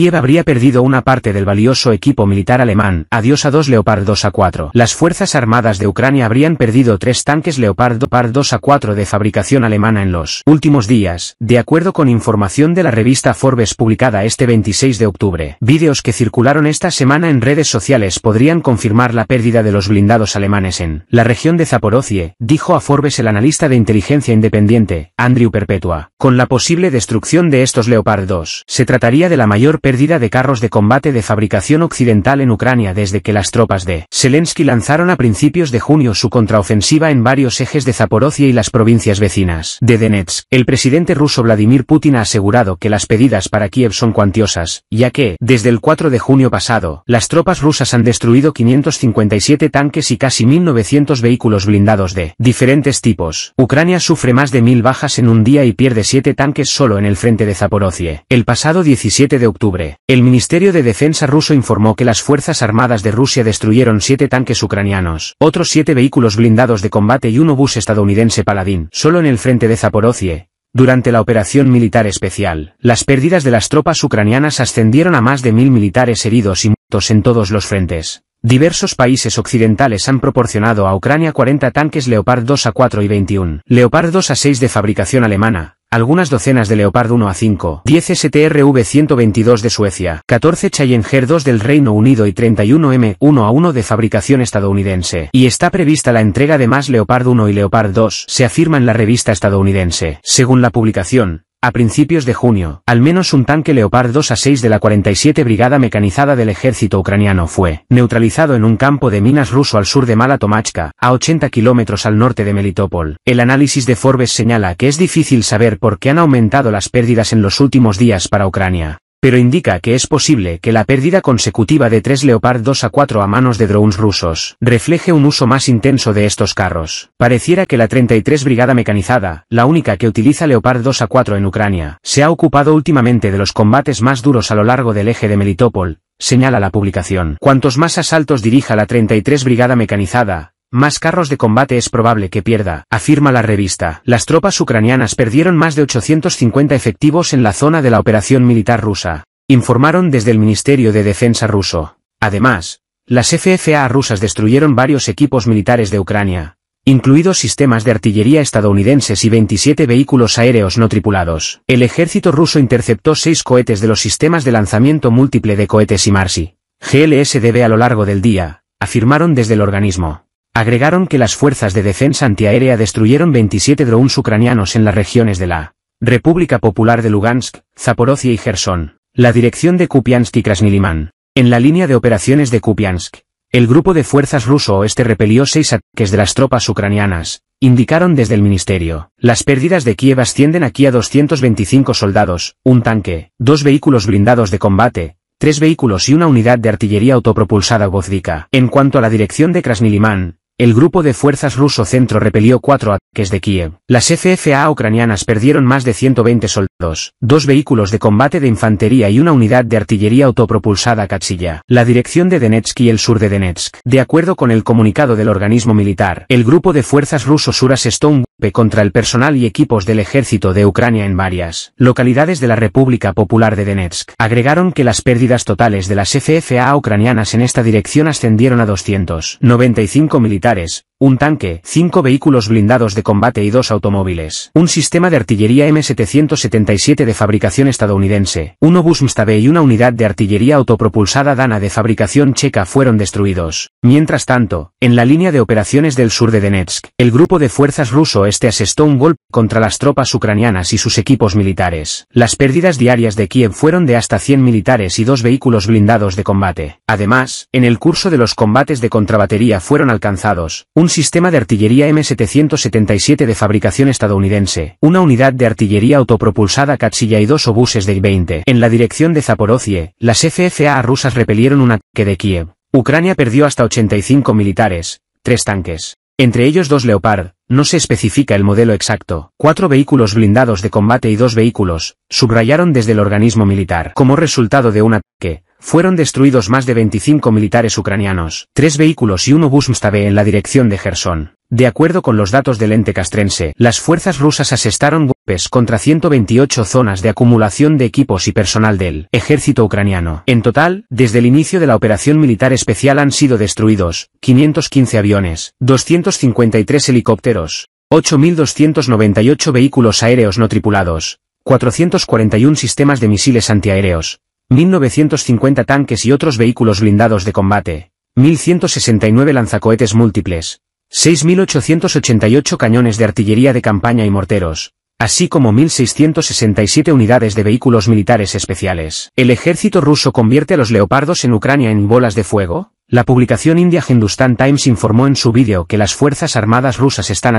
Kiev habría perdido una parte del valioso equipo militar alemán, adiós a dos Leopard 2 a 4. Las Fuerzas Armadas de Ucrania habrían perdido tres tanques Leopard 2 a 4 de fabricación alemana en los últimos días, de acuerdo con información de la revista Forbes publicada este 26 de octubre. Vídeos que circularon esta semana en redes sociales podrían confirmar la pérdida de los blindados alemanes en la región de Zaporozhye, dijo a Forbes el analista de inteligencia independiente, Andrew Perpetua. Con la posible destrucción de estos Leopard 2, se trataría de la mayor pérdida pérdida de carros de combate de fabricación occidental en Ucrania desde que las tropas de Zelensky lanzaron a principios de junio su contraofensiva en varios ejes de Zaporozhia y las provincias vecinas de Donetsk. El presidente ruso Vladimir Putin ha asegurado que las pedidas para Kiev son cuantiosas, ya que, desde el 4 de junio pasado, las tropas rusas han destruido 557 tanques y casi 1.900 vehículos blindados de diferentes tipos. Ucrania sufre más de mil bajas en un día y pierde siete tanques solo en el frente de Zaporozhye. El pasado 17 de octubre el Ministerio de Defensa ruso informó que las Fuerzas Armadas de Rusia destruyeron siete tanques ucranianos, otros siete vehículos blindados de combate y un obús estadounidense Paladín, solo en el frente de Zaporozhye. durante la operación militar especial, las pérdidas de las tropas ucranianas ascendieron a más de mil militares heridos y muertos en todos los frentes. Diversos países occidentales han proporcionado a Ucrania 40 tanques Leopard 2 a 4 y 21, Leopard 2 a 6 de fabricación alemana, algunas docenas de Leopard 1 a 5, 10 STRV 122 de Suecia, 14 Challenger 2 del Reino Unido y 31 M 1 a 1 de fabricación estadounidense. Y está prevista la entrega de más Leopard 1 y Leopard 2, se afirma en la revista estadounidense. Según la publicación, a principios de junio, al menos un tanque Leopard 2 a 6 de la 47 Brigada Mecanizada del Ejército Ucraniano fue neutralizado en un campo de minas ruso al sur de Malatomachka, a 80 kilómetros al norte de Melitopol. El análisis de Forbes señala que es difícil saber por qué han aumentado las pérdidas en los últimos días para Ucrania pero indica que es posible que la pérdida consecutiva de tres Leopard 2 a 4 a manos de drones rusos refleje un uso más intenso de estos carros. Pareciera que la 33 Brigada Mecanizada, la única que utiliza Leopard 2 a 4 en Ucrania, se ha ocupado últimamente de los combates más duros a lo largo del eje de Melitopol, señala la publicación. Cuantos más asaltos dirija la 33 Brigada Mecanizada, más carros de combate es probable que pierda, afirma la revista. Las tropas ucranianas perdieron más de 850 efectivos en la zona de la operación militar rusa, informaron desde el Ministerio de Defensa ruso. Además, las FFA rusas destruyeron varios equipos militares de Ucrania, incluidos sistemas de artillería estadounidenses y 27 vehículos aéreos no tripulados. El ejército ruso interceptó seis cohetes de los sistemas de lanzamiento múltiple de cohetes y Marsi. GLSDB a lo largo del día, afirmaron desde el organismo. Agregaron que las fuerzas de defensa antiaérea destruyeron 27 drones ucranianos en las regiones de la República Popular de Lugansk, Zaporozhye y Gerson, la dirección de Kupiansk y Krasnilimán. En la línea de operaciones de Kupiansk, el grupo de fuerzas ruso oeste repelió seis ataques de las tropas ucranianas, indicaron desde el ministerio. Las pérdidas de Kiev ascienden aquí a 225 soldados, un tanque, dos vehículos blindados de combate, tres vehículos y una unidad de artillería autopropulsada vozdika. En cuanto a la dirección de Krasnilimán, el grupo de fuerzas ruso-centro repelió cuatro ataques de Kiev. Las FFA ucranianas perdieron más de 120 soldados, dos vehículos de combate de infantería y una unidad de artillería autopropulsada Katsilla. La dirección de Donetsk y el sur de Donetsk. De acuerdo con el comunicado del organismo militar, el grupo de fuerzas ruso-suras Stone contra el personal y equipos del ejército de Ucrania en varias localidades de la República Popular de Donetsk. Agregaron que las pérdidas totales de las FFA ucranianas en esta dirección ascendieron a 295 militares, un tanque, cinco vehículos blindados de combate y dos automóviles, un sistema de artillería M777 de fabricación estadounidense, un obús y una unidad de artillería autopropulsada Dana de fabricación checa fueron destruidos. Mientras tanto, en la línea de operaciones del sur de Donetsk, el grupo de fuerzas ruso este asestó un golpe contra las tropas ucranianas y sus equipos militares. Las pérdidas diarias de Kiev fueron de hasta 100 militares y dos vehículos blindados de combate. Además, en el curso de los combates de contrabatería fueron alcanzados, un sistema de artillería M777 de fabricación estadounidense, una unidad de artillería autopropulsada Katsilla y dos obuses de I-20. En la dirección de Zaporozhye, las FFA rusas repelieron un ataque de Kiev. Ucrania perdió hasta 85 militares, tres tanques, entre ellos dos Leopard, no se especifica el modelo exacto, cuatro vehículos blindados de combate y dos vehículos, subrayaron desde el organismo militar. Como resultado de un ataque, fueron destruidos más de 25 militares ucranianos, tres vehículos y un obús Mstave en la dirección de Gerson. De acuerdo con los datos del ente castrense, las fuerzas rusas asestaron golpes contra 128 zonas de acumulación de equipos y personal del ejército ucraniano. En total, desde el inicio de la operación militar especial han sido destruidos 515 aviones, 253 helicópteros, 8.298 vehículos aéreos no tripulados, 441 sistemas de misiles antiaéreos, 1.950 tanques y otros vehículos blindados de combate, 1.169 lanzacohetes múltiples, 6.888 cañones de artillería de campaña y morteros, así como 1.667 unidades de vehículos militares especiales. ¿El ejército ruso convierte a los leopardos en Ucrania en bolas de fuego? La publicación india Hindustan Times informó en su vídeo que las Fuerzas Armadas rusas están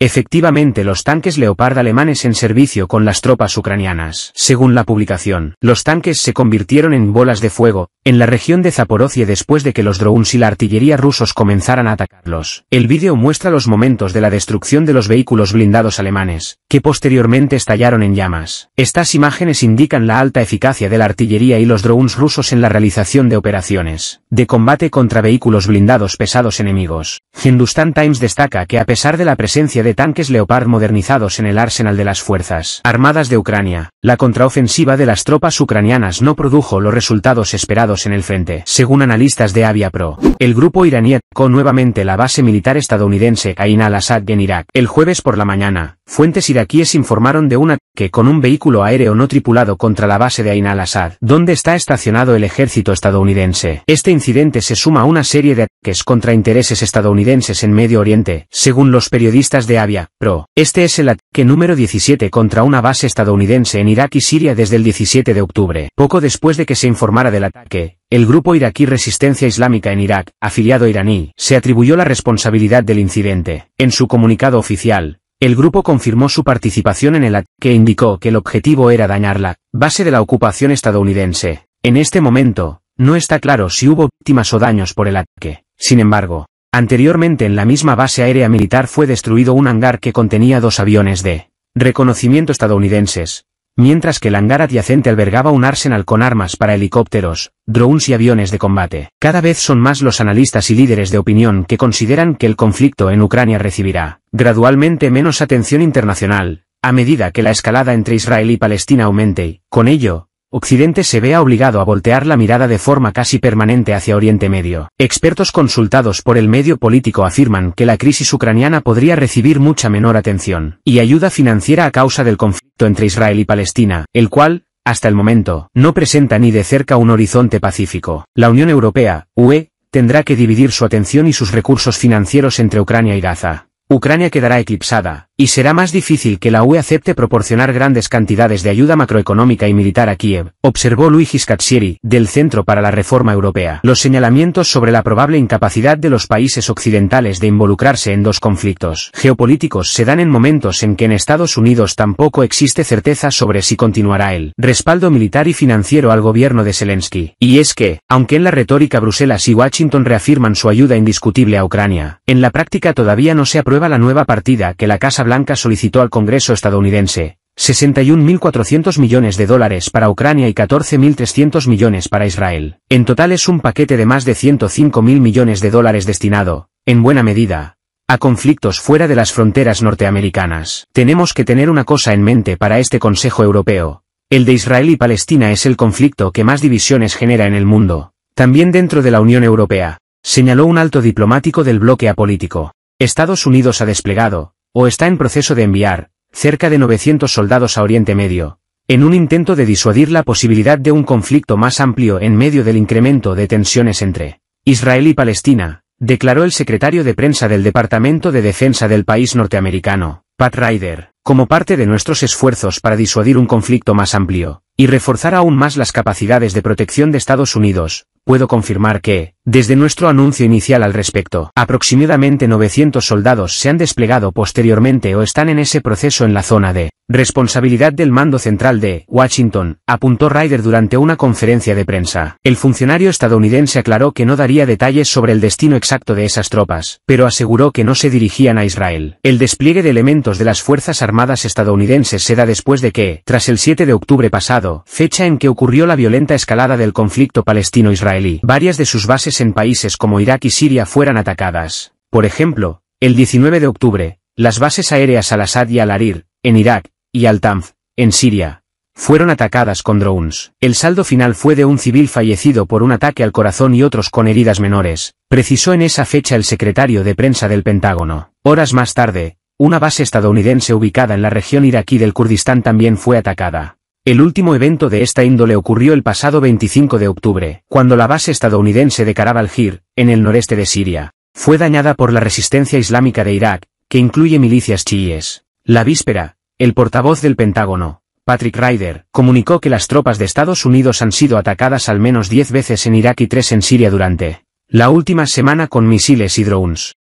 Efectivamente los tanques Leopard alemanes en servicio con las tropas ucranianas. Según la publicación, los tanques se convirtieron en bolas de fuego, en la región de Zaporozhye después de que los drones y la artillería rusos comenzaran a atacarlos. El vídeo muestra los momentos de la destrucción de los vehículos blindados alemanes, que posteriormente estallaron en llamas. Estas imágenes indican la alta eficacia de la artillería y los drones rusos en la realización de operaciones de combate contra vehículos blindados pesados enemigos. Hindustan Times destaca que a pesar de la presencia de tanques Leopard modernizados en el arsenal de las Fuerzas Armadas de Ucrania, la contraofensiva de las tropas ucranianas no produjo los resultados esperados en el frente. Según analistas de Avia Pro, el grupo iraní atacó nuevamente la base militar estadounidense Ain al-Assad en Irak. El jueves por la mañana, fuentes iraquíes informaron de un ataque con un vehículo aéreo no tripulado contra la base de Ain al-Assad, donde está estacionado el ejército estadounidense. Este incidente se suma a una serie de ataques contra intereses estadounidenses en Medio Oriente, según los periodistas periodistas de Avia, Pro. Este es el ataque número 17 contra una base estadounidense en Irak y Siria desde el 17 de octubre. Poco después de que se informara del ataque, el grupo iraquí Resistencia Islámica en Irak, afiliado iraní, se atribuyó la responsabilidad del incidente. En su comunicado oficial, el grupo confirmó su participación en el ataque e indicó que el objetivo era dañar la base de la ocupación estadounidense. En este momento, no está claro si hubo víctimas o daños por el ataque. Sin embargo, Anteriormente en la misma base aérea militar fue destruido un hangar que contenía dos aviones de reconocimiento estadounidenses, mientras que el hangar adyacente albergaba un arsenal con armas para helicópteros, drones y aviones de combate. Cada vez son más los analistas y líderes de opinión que consideran que el conflicto en Ucrania recibirá gradualmente menos atención internacional, a medida que la escalada entre Israel y Palestina aumente, y, con ello, Occidente se vea obligado a voltear la mirada de forma casi permanente hacia Oriente Medio. Expertos consultados por el medio político afirman que la crisis ucraniana podría recibir mucha menor atención y ayuda financiera a causa del conflicto entre Israel y Palestina, el cual, hasta el momento, no presenta ni de cerca un horizonte pacífico. La Unión Europea, UE, tendrá que dividir su atención y sus recursos financieros entre Ucrania y Gaza. Ucrania quedará eclipsada, y será más difícil que la UE acepte proporcionar grandes cantidades de ayuda macroeconómica y militar a Kiev, observó Luigi Scatsieri, del Centro para la Reforma Europea. Los señalamientos sobre la probable incapacidad de los países occidentales de involucrarse en dos conflictos geopolíticos se dan en momentos en que en Estados Unidos tampoco existe certeza sobre si continuará el respaldo militar y financiero al gobierno de Zelensky. Y es que, aunque en la retórica Bruselas y Washington reafirman su ayuda indiscutible a Ucrania, en la práctica todavía no se aprueba la nueva partida que la Casa Blanca solicitó al Congreso estadounidense 61.400 millones de dólares para Ucrania y 14.300 millones para Israel. En total es un paquete de más de 105.000 millones de dólares destinado, en buena medida, a conflictos fuera de las fronteras norteamericanas. Tenemos que tener una cosa en mente para este Consejo Europeo. El de Israel y Palestina es el conflicto que más divisiones genera en el mundo, también dentro de la Unión Europea, señaló un alto diplomático del bloque apolítico. Estados Unidos ha desplegado, o está en proceso de enviar, cerca de 900 soldados a Oriente Medio, en un intento de disuadir la posibilidad de un conflicto más amplio en medio del incremento de tensiones entre Israel y Palestina, declaró el secretario de prensa del Departamento de Defensa del país norteamericano, Pat Ryder, como parte de nuestros esfuerzos para disuadir un conflicto más amplio, y reforzar aún más las capacidades de protección de Estados Unidos, puedo confirmar que, desde nuestro anuncio inicial al respecto, aproximadamente 900 soldados se han desplegado posteriormente o están en ese proceso en la zona de responsabilidad del mando central de Washington, apuntó Ryder durante una conferencia de prensa. El funcionario estadounidense aclaró que no daría detalles sobre el destino exacto de esas tropas, pero aseguró que no se dirigían a Israel. El despliegue de elementos de las Fuerzas Armadas estadounidenses se da después de que, tras el 7 de octubre pasado, fecha en que ocurrió la violenta escalada del conflicto palestino-israelí, varias de sus bases en países como Irak y Siria fueran atacadas. Por ejemplo, el 19 de octubre, las bases aéreas al-Assad y al-Arir, en Irak, y al-Tanf, en Siria, fueron atacadas con drones. El saldo final fue de un civil fallecido por un ataque al corazón y otros con heridas menores, precisó en esa fecha el secretario de prensa del Pentágono. Horas más tarde, una base estadounidense ubicada en la región iraquí del Kurdistán también fue atacada. El último evento de esta índole ocurrió el pasado 25 de octubre, cuando la base estadounidense de Karab en el noreste de Siria, fue dañada por la resistencia islámica de Irak, que incluye milicias chiíes. La víspera, el portavoz del Pentágono, Patrick Ryder, comunicó que las tropas de Estados Unidos han sido atacadas al menos 10 veces en Irak y 3 en Siria durante la última semana con misiles y drones.